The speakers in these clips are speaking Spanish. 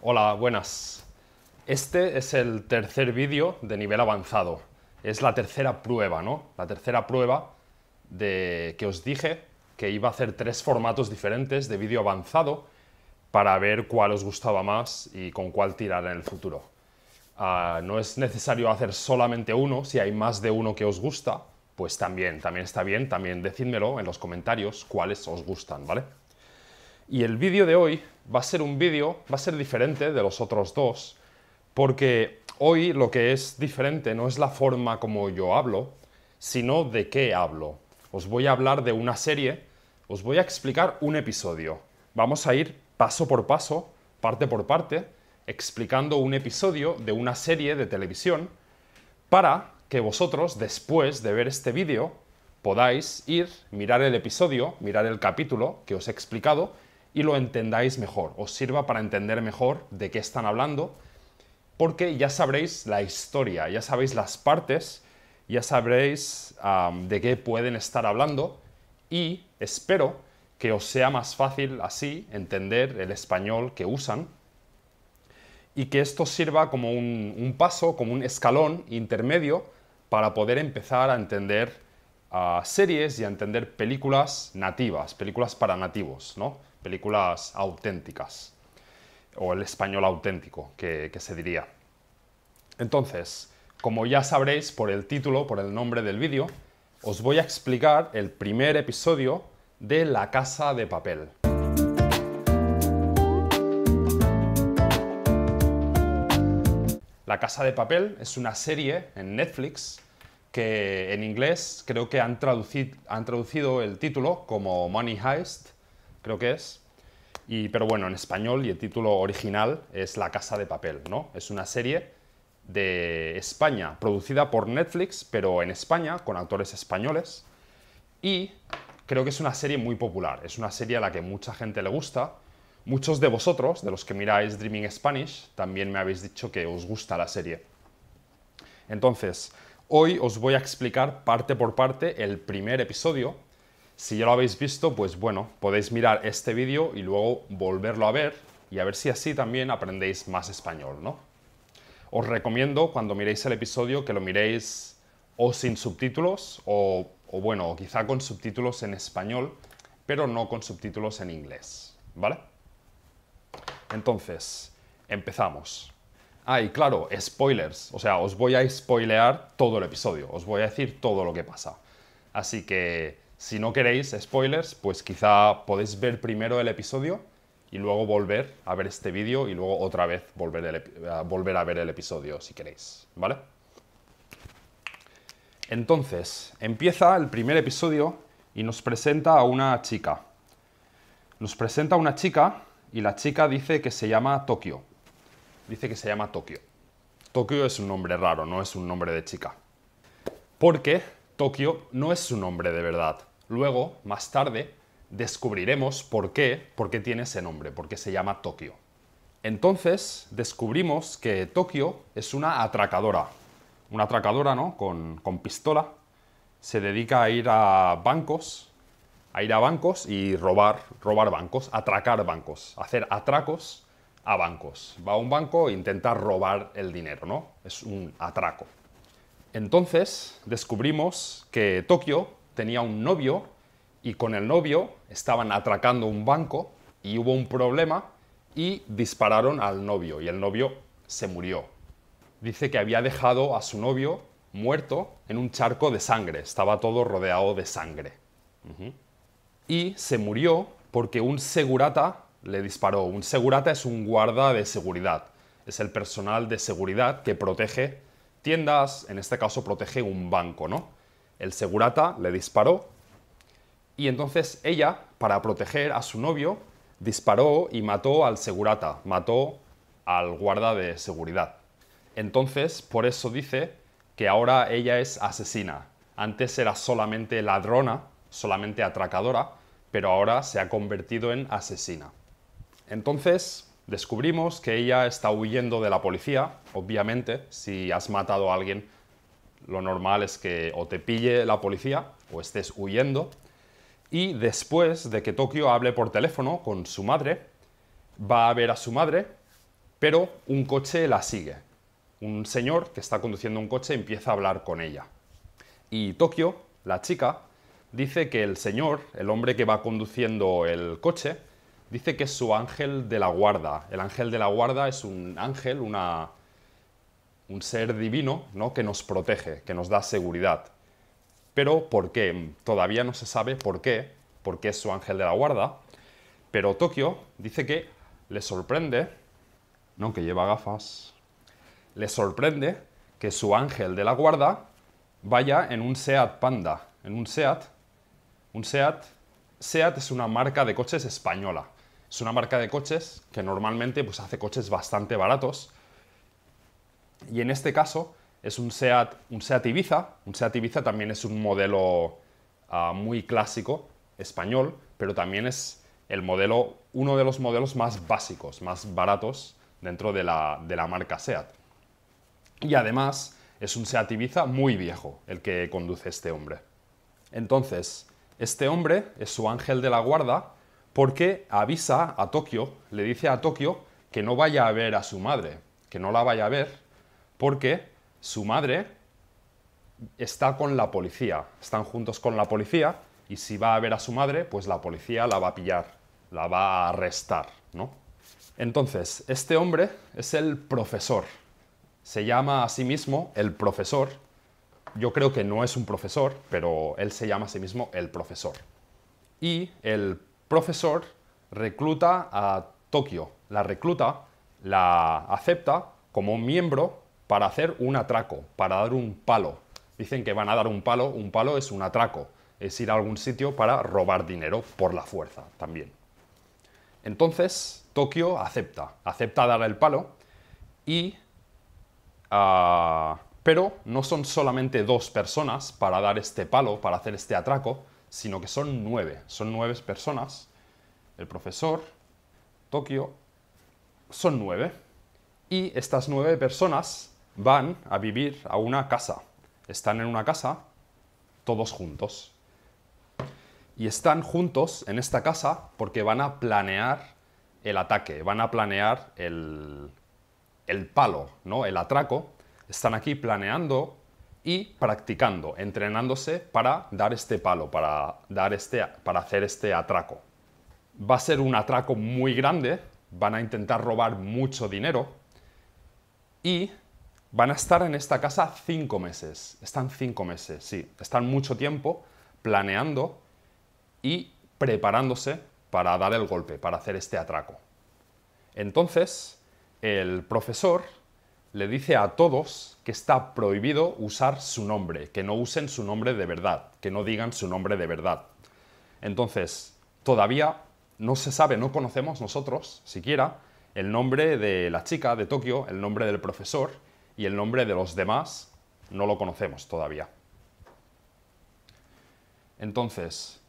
Hola, buenas. Este es el tercer vídeo de nivel avanzado. Es la tercera prueba, ¿no? La tercera prueba de que os dije que iba a hacer tres formatos diferentes de vídeo avanzado para ver cuál os gustaba más y con cuál tirar en el futuro. Ah, no es necesario hacer solamente uno, si hay más de uno que os gusta, pues también, también está bien, también decídmelo en los comentarios cuáles os gustan, ¿vale? Y el vídeo de hoy va a ser un vídeo, va a ser diferente de los otros dos, porque hoy lo que es diferente no es la forma como yo hablo, sino de qué hablo. Os voy a hablar de una serie, os voy a explicar un episodio. Vamos a ir paso por paso, parte por parte, explicando un episodio de una serie de televisión para que vosotros, después de ver este vídeo, podáis ir, mirar el episodio, mirar el capítulo que os he explicado y lo entendáis mejor, os sirva para entender mejor de qué están hablando, porque ya sabréis la historia, ya sabéis las partes, ya sabréis de qué pueden estar hablando y espero que os sea más fácil así entender el español que usan y que esto sirva como un paso, como un escalón intermedio para poder empezar a entender a series y a entender películas nativas, películas para nativos, ¿no? Películas auténticas, o el español auténtico, que, que se diría. Entonces, como ya sabréis por el título, por el nombre del vídeo, os voy a explicar el primer episodio de La Casa de Papel. La Casa de Papel es una serie en Netflix que en inglés creo que han, traducido el título como Money Heist, creo que es. Y, pero bueno, en español y el título original es La Casa de Papel, ¿no? Es una serie de España, producida por Netflix, pero en España, con actores españoles. Y creo que es una serie muy popular, es una serie a la que mucha gente le gusta. Muchos de vosotros, de los que miráis Dreaming Spanish, también me habéis dicho que os gusta la serie. Entonces, Hoy os voy a explicar parte por parte el primer episodio. Si ya lo habéis visto, pues bueno, podéis mirar este vídeo y luego volverlo a ver y a ver si así también aprendéis más español, ¿no? Os recomiendo cuando miréis el episodio que lo miréis o sin subtítulos o, o bueno, quizá con subtítulos en español, pero no con subtítulos en inglés, ¿vale? Entonces, empezamos. Ah, y claro, spoilers. O sea, os voy a spoilear todo el episodio. Os voy a decir todo lo que pasa. Así que si no queréis spoilers, pues quizá podéis ver primero el episodio y luego volver a ver este vídeo y luego otra vez volver, a volver a ver el episodio si queréis, ¿vale? Entonces, empieza el primer episodio y nos presenta a una chica. Nos presenta a una chica y la chica dice que se llama Tokio dice que se llama Tokio. Tokio es un nombre raro, no es un nombre de chica. Porque Tokio no es su nombre de verdad. Luego, más tarde, descubriremos por qué, por qué tiene ese nombre, por qué se llama Tokio. Entonces, descubrimos que Tokio es una atracadora. Una atracadora, ¿no? Con, con pistola. Se dedica a ir a bancos, a ir a bancos y robar, robar bancos, atracar bancos, hacer atracos a bancos. Va a un banco e intenta robar el dinero, ¿no? Es un atraco. Entonces descubrimos que Tokio tenía un novio y con el novio estaban atracando un banco y hubo un problema y dispararon al novio y el novio se murió. Dice que había dejado a su novio muerto en un charco de sangre, estaba todo rodeado de sangre. Y se murió porque un segurata le disparó. Un segurata es un guarda de seguridad. Es el personal de seguridad que protege tiendas, en este caso protege un banco, ¿no? El segurata le disparó y entonces ella, para proteger a su novio, disparó y mató al segurata, mató al guarda de seguridad. Entonces, por eso dice que ahora ella es asesina. Antes era solamente ladrona, solamente atracadora, pero ahora se ha convertido en asesina. Entonces descubrimos que ella está huyendo de la policía. Obviamente, si has matado a alguien, lo normal es que o te pille la policía o estés huyendo. Y después de que Tokio hable por teléfono con su madre, va a ver a su madre, pero un coche la sigue. Un señor que está conduciendo un coche empieza a hablar con ella. Y Tokio, la chica, dice que el señor, el hombre que va conduciendo el coche, dice que es su ángel de la guarda. El ángel de la guarda es un ángel, un ser divino ¿no? que nos protege, que nos da seguridad. Pero ¿por qué? Todavía no se sabe por qué, por es su ángel de la guarda. Pero Tokio dice que le sorprende, ¿no? que lleva gafas, le sorprende que su ángel de la guarda vaya en un SEAT Panda, en un SEAT. Un SEAT, SEAT es una marca de coches española, es una marca de coches que normalmente pues, hace coches bastante baratos. Y en este caso es un SEAT, un SEAT Ibiza. Un SEAT Ibiza también es un modelo ah, muy clásico español, pero también es el modelo, uno de los modelos más básicos, más baratos dentro de la, de la marca SEAT. Y además es un SEAT Ibiza muy viejo el que conduce este hombre. Entonces, este hombre es su ángel de la guarda porque avisa a Tokio, le dice a Tokio que no vaya a ver a su madre, que no la vaya a ver, porque su madre está con la policía, están juntos con la policía y si va a ver a su madre, pues la policía la va a pillar, la va a arrestar, ¿no? Entonces, este hombre es el profesor. Se llama a sí mismo el profesor. Yo creo que no es un profesor, pero él se llama a sí mismo el profesor. Y el profesor recluta a Tokio, la recluta, la acepta como miembro para hacer un atraco, para dar un palo. Dicen que van a dar un palo, un palo es un atraco, es ir a algún sitio para robar dinero por la fuerza también. Entonces, Tokio acepta, acepta dar el palo y... Ah, pero no son solamente dos personas para dar este palo, para hacer este atraco, sino que son nueve. Son nueve personas. El profesor, Tokio, son nueve. Y estas nueve personas van a vivir a una casa. Están en una casa todos juntos. Y están juntos en esta casa porque van a planear el ataque, van a planear el, el palo, ¿no? el atraco. Están aquí planeando y practicando, entrenándose para dar este palo, para, dar este, para hacer este atraco. Va a ser un atraco muy grande, van a intentar robar mucho dinero y van a estar en esta casa cinco meses. Están cinco meses, sí, están mucho tiempo planeando y preparándose para dar el golpe, para hacer este atraco. Entonces, el profesor le dice a todos que está prohibido usar su nombre, que no usen su nombre de verdad, que no digan su nombre de verdad. Entonces, todavía no se sabe, no conocemos nosotros siquiera el nombre de la chica de Tokio, el nombre del profesor y el nombre de los demás, no lo conocemos todavía. Entonces,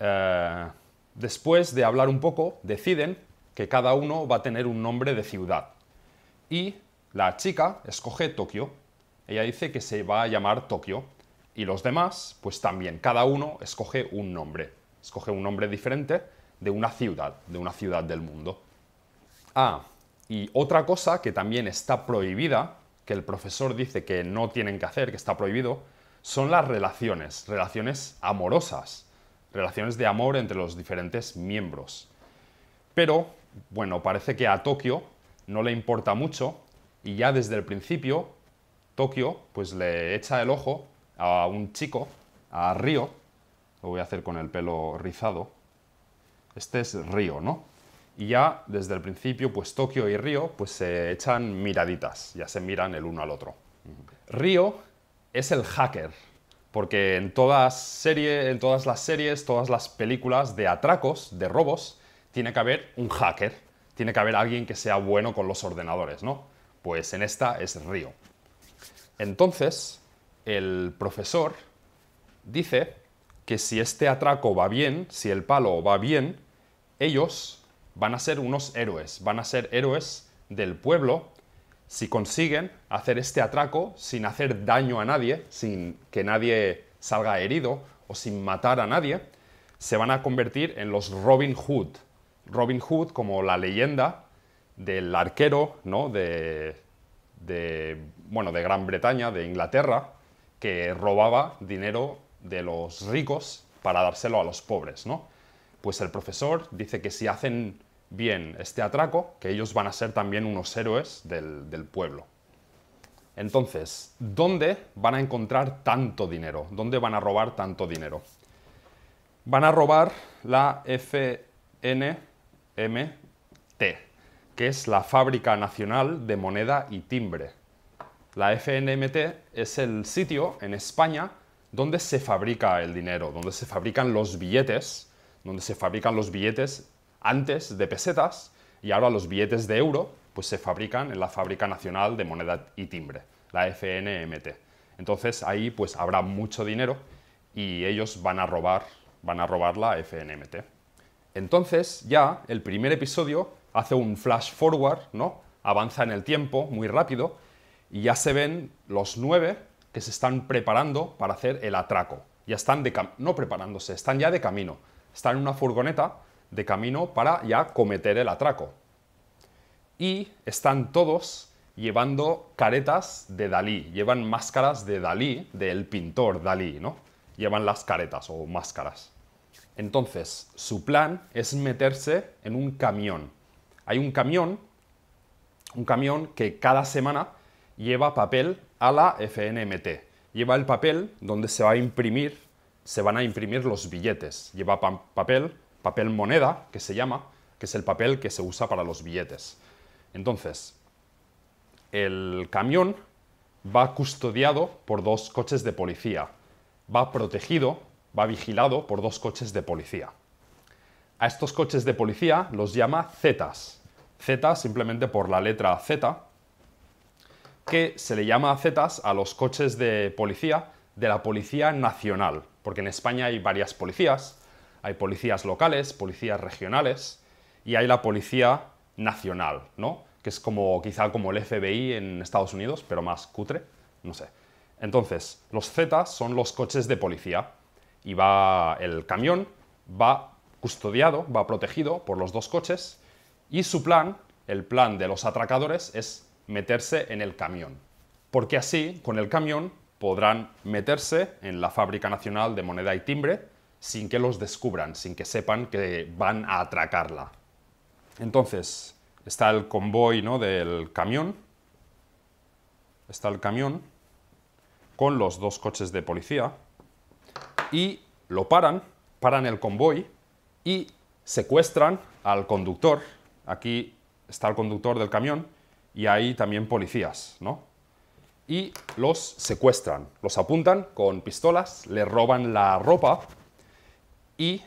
eh, después de hablar un poco, deciden que cada uno va a tener un nombre de ciudad. Y la chica escoge Tokio. Ella dice que se va a llamar Tokio. Y los demás, pues también, cada uno escoge un nombre. Escoge un nombre diferente de una ciudad, de una ciudad del mundo. Ah, y otra cosa que también está prohibida, que el profesor dice que no tienen que hacer, que está prohibido, son las relaciones, relaciones amorosas, relaciones de amor entre los diferentes miembros. Pero, bueno, parece que a Tokio no le importa mucho y ya desde el principio Tokio pues le echa el ojo a un chico, a Río, lo voy a hacer con el pelo rizado, este es Río, ¿no? Y ya desde el principio pues Tokio y Río pues se echan miraditas, ya se miran el uno al otro. Río es el hacker, porque en todas, en todas las series, todas las películas de atracos, de robos, tiene que haber un hacker, tiene que haber alguien que sea bueno con los ordenadores, ¿no? Pues en esta es río. Entonces, el profesor dice que si este atraco va bien, si el palo va bien, ellos van a ser unos héroes, van a ser héroes del pueblo si consiguen hacer este atraco sin hacer daño a nadie, sin que nadie salga herido o sin matar a nadie, se van a convertir en los Robin Hood. Robin Hood como la leyenda del arquero de, bueno, de Gran Bretaña, de Inglaterra, que robaba dinero de los ricos para dárselo a los pobres. ¿no? Pues el profesor dice que si hacen bien este atraco, que ellos van a ser también unos héroes del, del pueblo. Entonces, ¿dónde van a encontrar tanto dinero? ¿Dónde van a robar tanto dinero? Van a robar la FNMT, que es la Fábrica Nacional de Moneda y Timbre. La FNMT es el sitio en España donde se fabrica el dinero, donde se fabrican los billetes, donde se fabrican los billetes antes de pesetas y ahora los billetes de euro pues se fabrican en la Fábrica Nacional de Moneda y Timbre, la FNMT. Entonces ahí pues habrá mucho dinero y ellos van a robar, van a robar la FNMT. Entonces ya el primer episodio hace un flash forward, ¿no? avanza en el tiempo muy rápido y ya se ven los nueve que se están preparando para hacer el atraco. Ya están de no preparándose, están ya de camino. Están en una furgoneta de camino para ya cometer el atraco. Y están todos llevando caretas de Dalí, llevan máscaras de Dalí, del pintor Dalí, ¿no? Llevan las caretas o máscaras. Entonces, su plan es meterse en un camión hay un camión, un camión que cada semana lleva papel a la FNMT. Lleva el papel donde se va a imprimir, se van a imprimir los billetes. Lleva papel, papel moneda, que se llama, que es el papel que se usa para los billetes. Entonces, el camión va custodiado por dos coches de policía. Va protegido, va vigilado por dos coches de policía. A estos coches de policía los llama Zetas. Zetas simplemente por la letra Z, que se le llama Zetas a los coches de policía de la Policía Nacional, porque en España hay varias policías, hay policías locales, policías regionales y hay la Policía Nacional, ¿no? Que es como quizá como el FBI en Estados Unidos, pero más cutre, no sé. Entonces, los Zetas son los coches de policía y va el camión va custodiado, va protegido por los dos coches y su plan, el plan de los atracadores, es meterse en el camión. Porque así, con el camión, podrán meterse en la Fábrica Nacional de Moneda y Timbre sin que los descubran, sin que sepan que van a atracarla. Entonces, está el convoy ¿no? del camión, está el camión con los dos coches de policía y lo paran, paran el convoy y secuestran al conductor. Aquí está el conductor del camión y hay también policías, ¿no? Y los secuestran, los apuntan con pistolas, le roban la ropa y,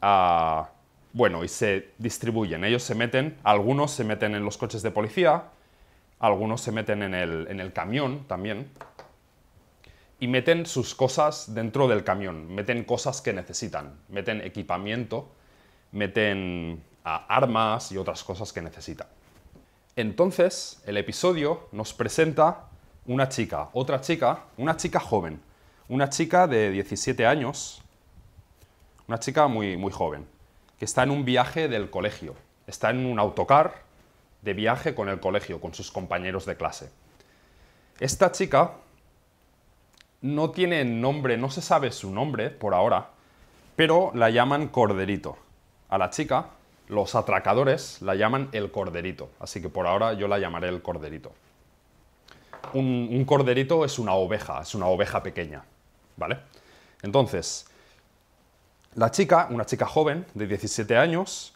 ah, bueno, y se distribuyen. Ellos se meten, algunos se meten en los coches de policía, algunos se meten en el, en el camión también, y meten sus cosas dentro del camión, meten cosas que necesitan, meten equipamiento, meten ah, armas y otras cosas que necesitan. Entonces, el episodio nos presenta una chica, otra chica, una chica joven, una chica de 17 años, una chica muy, muy joven, que está en un viaje del colegio, está en un autocar de viaje con el colegio, con sus compañeros de clase. Esta chica no tiene nombre, no se sabe su nombre por ahora, pero la llaman Corderito. A la chica, los atracadores la llaman el Corderito, así que por ahora yo la llamaré el Corderito. Un, corderito es una oveja, es una oveja pequeña, ¿vale? Entonces, la chica, una chica joven de 17 años,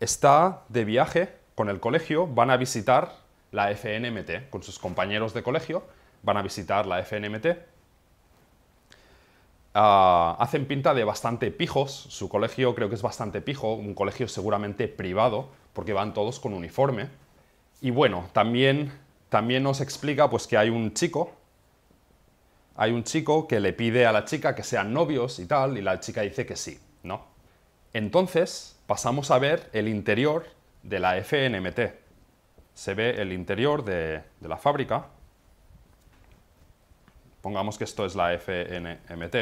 está de viaje con el colegio, van a visitar la FNMT con sus compañeros de colegio van a visitar la FNMT. Ah, hacen pinta de bastante pijos, su colegio creo que es bastante pijo, un colegio seguramente privado, porque van todos con uniforme. Y bueno, también, también nos explica pues, que hay un chico, hay un chico que le pide a la chica que sean novios y tal, y la chica dice que sí, ¿no? Entonces pasamos a ver el interior de la FNMT. Se ve el interior de la fábrica, pongamos que esto es la FNMT,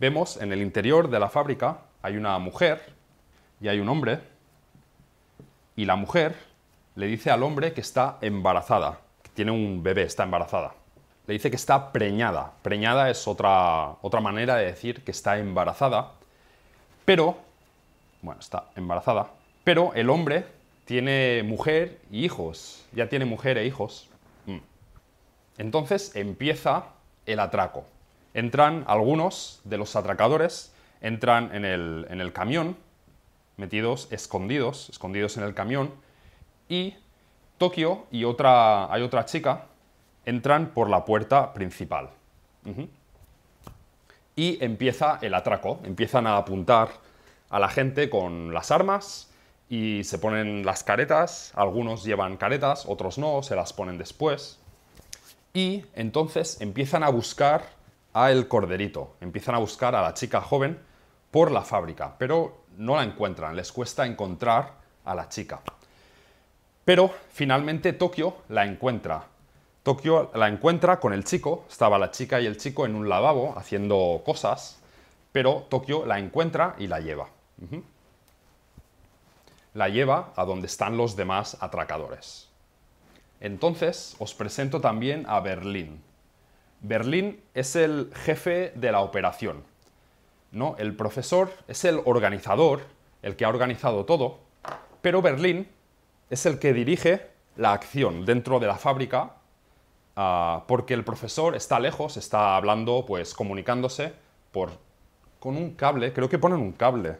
vemos en el interior de la fábrica hay una mujer y hay un hombre, y la mujer le dice al hombre que está embarazada, que tiene un bebé, está embarazada. Le dice que está preñada. Preñada es otra, otra manera de decir que está embarazada, pero, bueno, está embarazada, pero el hombre tiene mujer y hijos, ya tiene mujer e hijos. Mm. Entonces empieza el atraco. Entran algunos de los atracadores, entran en el, camión, metidos, escondidos, escondidos en el camión, y Tokio y otra, hay otra chica, entran por la puerta principal. Y empieza el atraco, empiezan a apuntar a la gente con las armas y se ponen las caretas, algunos llevan caretas, otros no, se las ponen después y entonces empiezan a buscar al corderito, empiezan a buscar a la chica joven por la fábrica, pero no la encuentran, les cuesta encontrar a la chica. Pero finalmente Tokio la encuentra. Tokio la encuentra con el chico, estaba la chica y el chico en un lavabo haciendo cosas, pero Tokio la encuentra y la lleva. La lleva a donde están los demás atracadores. Entonces, os presento también a Berlín. Berlín es el jefe de la operación. ¿no? El profesor es el organizador, el que ha organizado todo, pero Berlín es el que dirige la acción dentro de la fábrica ah, porque el profesor está lejos, está hablando, pues comunicándose con un cable, creo que ponen un cable,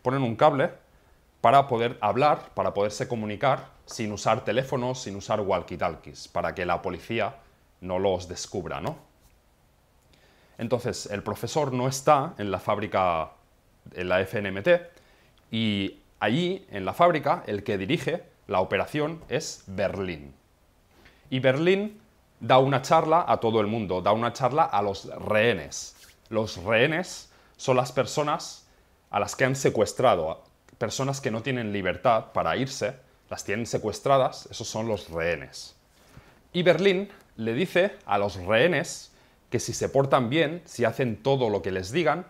ponen un cable para poder hablar, para poderse comunicar sin usar teléfonos, sin usar walkie-talkies, para que la policía no los descubra, ¿no? Entonces, el profesor no está en la fábrica, en la FNMT, y allí, en la fábrica, el que dirige la operación es Berlín. Y Berlín da una charla a todo el mundo, da una charla a los rehenes. Los rehenes son las personas a las que han secuestrado, personas que no tienen libertad para irse, las tienen secuestradas, esos son los rehenes. Y Berlín le dice a los rehenes que si se portan bien, si hacen todo lo que les digan,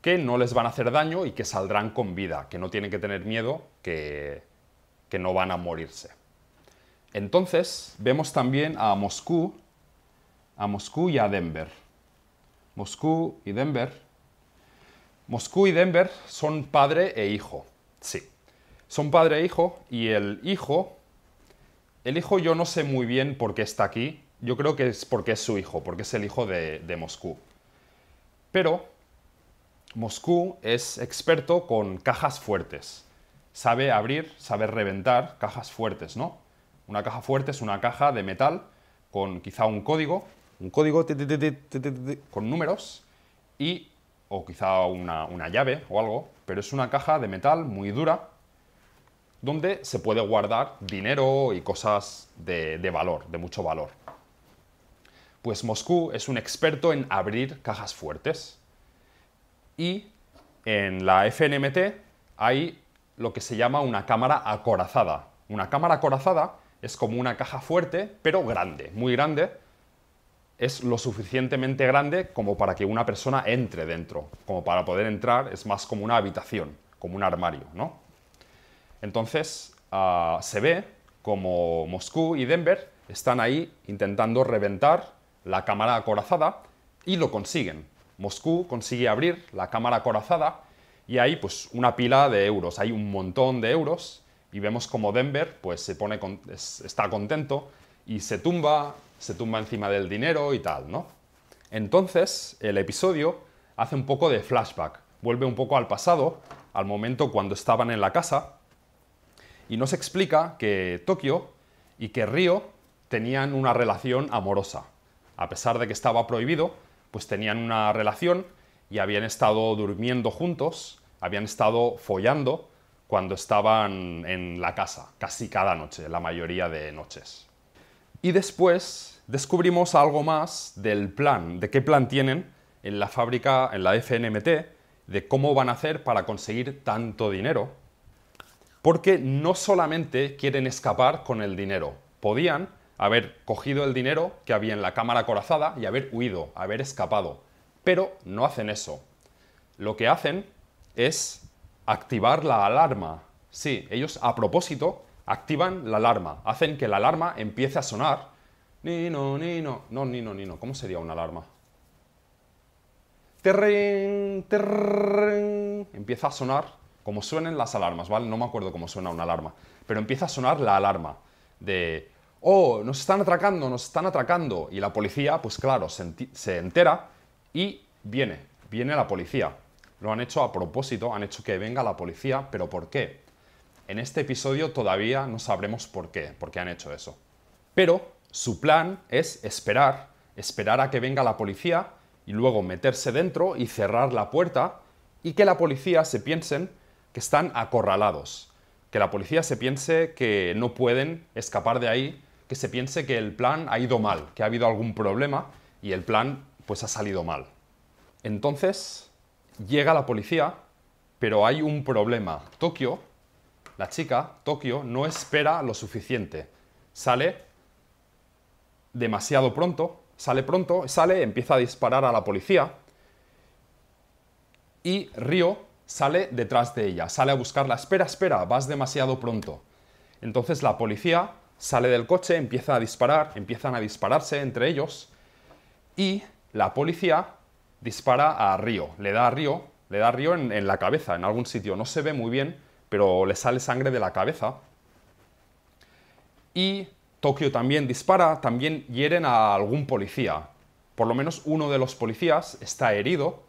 que no les van a hacer daño y que saldrán con vida, que no tienen que tener miedo, que, que no van a morirse. Entonces, vemos también a Moscú, a Moscú y a Denver. Moscú y Denver. Moscú y Denver son padre e hijo, sí. Son padre e hijo y el hijo, el hijo yo no sé muy bien por qué está aquí, yo creo que es porque es su hijo, porque es el hijo de, Moscú. Pero Moscú es experto con cajas fuertes. Sabe abrir, sabe reventar cajas fuertes, ¿no? Una caja fuerte es una caja de metal con quizá un código, un código con números y o quizá una llave o algo, pero es una caja de metal muy dura donde se puede guardar dinero y cosas de, valor, de mucho valor. Pues Moscú es un experto en abrir cajas fuertes. Y en la FNMT hay lo que se llama una cámara acorazada. Una cámara acorazada es como una caja fuerte, pero grande, muy grande. Es lo suficientemente grande como para que una persona entre dentro. Como para poder entrar es más como una habitación, como un armario, ¿no? Entonces ah, se ve como Moscú y Denver están ahí intentando reventar la cámara acorazada y lo consiguen. Moscú consigue abrir la cámara acorazada y hay pues una pila de euros, hay un montón de euros y vemos como Denver pues se pone está contento y se tumba, se tumba encima del dinero y tal, ¿no? Entonces, el episodio hace un poco de flashback, vuelve un poco al pasado, al momento cuando estaban en la casa y nos explica que Tokio y que Río tenían una relación amorosa. A pesar de que estaba prohibido, pues tenían una relación y habían estado durmiendo juntos, habían estado follando cuando estaban en la casa, casi cada noche, la mayoría de noches. Y después descubrimos algo más del plan, de qué plan tienen en la fábrica, en la FNMT, de cómo van a hacer para conseguir tanto dinero porque no solamente quieren escapar con el dinero, podían haber cogido el dinero que había en la cámara corazada y haber huido, haber escapado, pero no hacen eso. Lo que hacen es activar la alarma. Sí, ellos a propósito activan la alarma, hacen que la alarma empiece a sonar. Nino, nino, no, no, ni ¿Cómo sería una alarma? Terren, Empieza a sonar como suenen las alarmas, ¿vale? No me acuerdo cómo suena una alarma, pero empieza a sonar la alarma de, oh, nos están atracando, nos están atracando. Y la policía, pues claro, se, entera y viene, viene la policía. Lo han hecho a propósito, han hecho que venga la policía, pero ¿por qué? En este episodio todavía no sabremos por qué, por qué han hecho eso. Pero su plan es esperar, esperar a que venga la policía y luego meterse dentro y cerrar la puerta y que la policía se piensen que están acorralados, que la policía se piense que no pueden escapar de ahí, que se piense que el plan ha ido mal, que ha habido algún problema y el plan pues ha salido mal. Entonces llega la policía, pero hay un problema. Tokio, la chica, Tokio, no espera lo suficiente. Sale demasiado pronto, sale pronto, sale, empieza a disparar a la policía y Río sale detrás de ella, sale a buscarla, espera, espera, vas demasiado pronto. Entonces la policía sale del coche, empieza a disparar, empiezan a dispararse entre ellos y la policía dispara a Río, le da a Río, le da a Río en, en la cabeza, en algún sitio, no se ve muy bien, pero le sale sangre de la cabeza. Y Tokio también dispara, también hieren a algún policía. Por lo menos uno de los policías está herido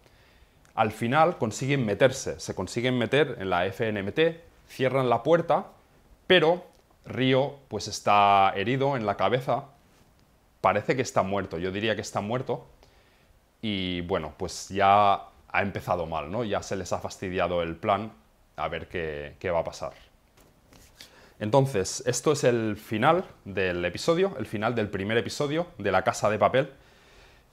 al final consiguen meterse, se consiguen meter en la FNMT, cierran la puerta, pero Río pues está herido en la cabeza, parece que está muerto, yo diría que está muerto, y bueno, pues ya ha empezado mal, ¿no? Ya se les ha fastidiado el plan, a ver qué, qué va a pasar. Entonces, esto es el final del episodio, el final del primer episodio de La Casa de Papel,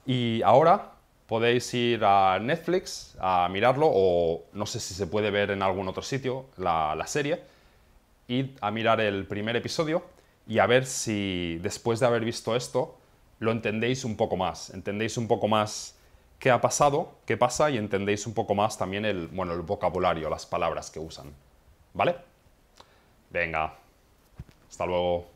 y ahora podéis ir a Netflix a mirarlo o no sé si se puede ver en algún otro sitio la, serie, id a mirar el primer episodio y a ver si después de haber visto esto lo entendéis un poco más, entendéis un poco más qué ha pasado, qué pasa y entendéis un poco más también el, bueno, el vocabulario, las palabras que usan. ¿Vale? Venga, hasta luego.